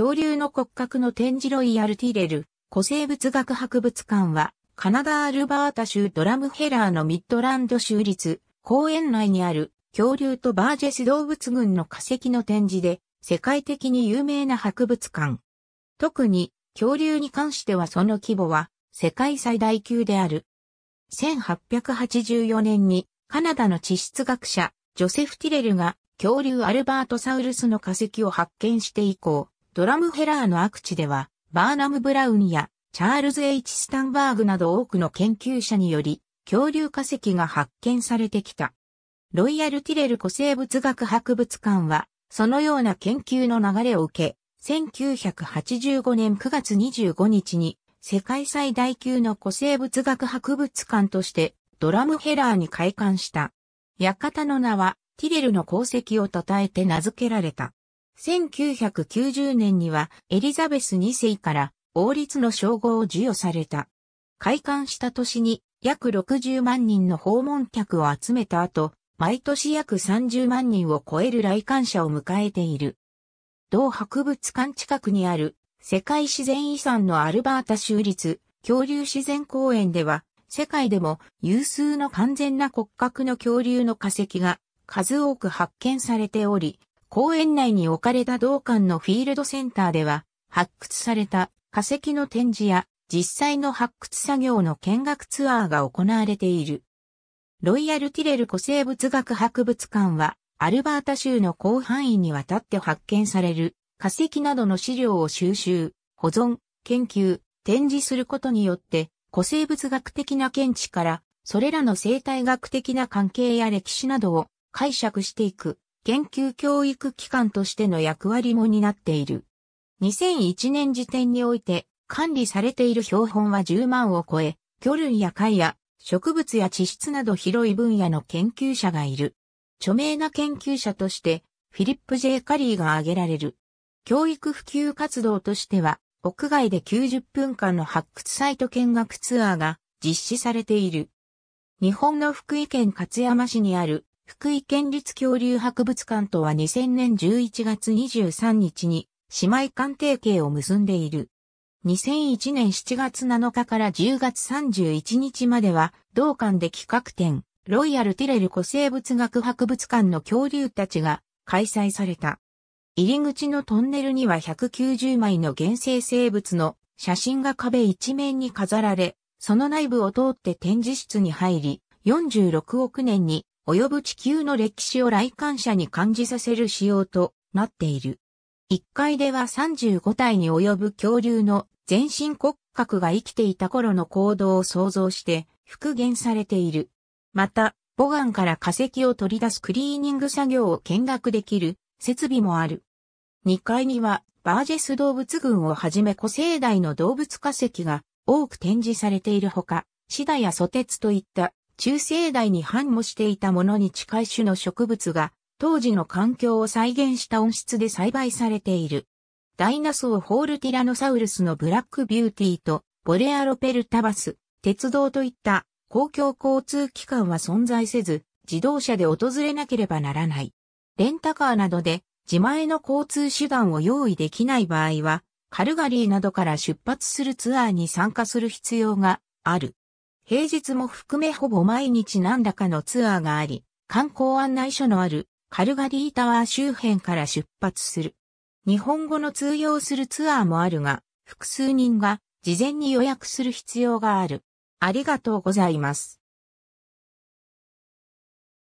恐竜の骨格の展示ロイヤルティレル、古生物学博物館は、カナダ・アルバータ州ドラムヘラーのミッドランド州立公園内にある恐竜とバージェス動物群の化石の展示で世界的に有名な博物館。特に恐竜に関してはその規模は世界最大級である。1884年にカナダの地質学者ジョセフ・ティレルが恐竜アルバートサウルスの化石を発見して以降、ドラムヘラーのアクチでは、バーナム・ブラウンやチャールズ・ H・ スタンバーグなど多くの研究者により、恐竜化石が発見されてきた。ロイヤル・ティレル古生物学博物館は、そのような研究の流れを受け、1985年9月25日に、世界最大級の古生物学博物館として、ドラムヘラーに開館した。館の名は、ティレルの功績を称えて名付けられた。1990年にはエリザベス2世から王立の称号を授与された。開館した年に約60万人の訪問客を集めた後、毎年約30万人を超える来館者を迎えている。同博物館近くにある世界自然遺産のアルバータ州立恐竜自然公園では世界でも有数の完全な骨格の恐竜の化石が数多く発見されており、公園内に置かれた道館のフィールドセンターでは、発掘された化石の展示や実際の発掘作業の見学ツアーが行われている。ロイヤルティレル古生物学博物館は、アルバータ州の広範囲にわたって発見される化石などの資料を収集、保存、研究、展示することによって、古生物学的な見地から、それらの生態学的な関係や歴史などを解釈していく研究教育機関としての役割も担っている。2001年時点において管理されている標本は10万を超え、魚類や貝や植物や地質など広い分野の研究者がいる。著名な研究者としてフィリップ・ジェイカリーが挙げられる。教育普及活動としては、屋外で90分間の発掘サイト見学ツアーが実施されている。日本の福井県勝山市にある福井県立恐竜博物館とは2000年11月23日に姉妹間提携を結んでいる。2001年7月7日から10月31日までは同館で企画展、ロイヤル・ティレル古生物学博物館の恐竜たちが開催された。入り口のトンネルには190枚の原生生物の写真が壁一面に飾られ、その内部を通って展示室に入り、46億年に及ぶ地球の歴史を来館者に感じさせる仕様となっている。1階では35体に及ぶ恐竜の全身骨格が生きていた頃の行動を想像して復元されている。また、母ンから化石を取り出すクリーニング作業を見学できる設備もある。2階にはバージェス動物群をはじめ古生代の動物化石が多く展示されているほか、シダやソテツといった中生代に繁茂していたものに近い種の植物が、当時の環境を再現した温室で栽培されている。ダイナソーホールティラノサウルスのブラックビューティーと、ボレアロペルタバス、鉄道といった公共交通機関は存在せず、自動車で訪れなければならない。レンタカーなどで自前の交通手段を用意できない場合は、カルガリーなどから出発するツアーに参加する必要がある。平日も含めほぼ毎日何らかのツアーがあり、観光案内所のあるカルガリータワー周辺から出発する。日本語の通用するツアーもあるが、複数人が事前に予約する必要がある。ありがとうございます。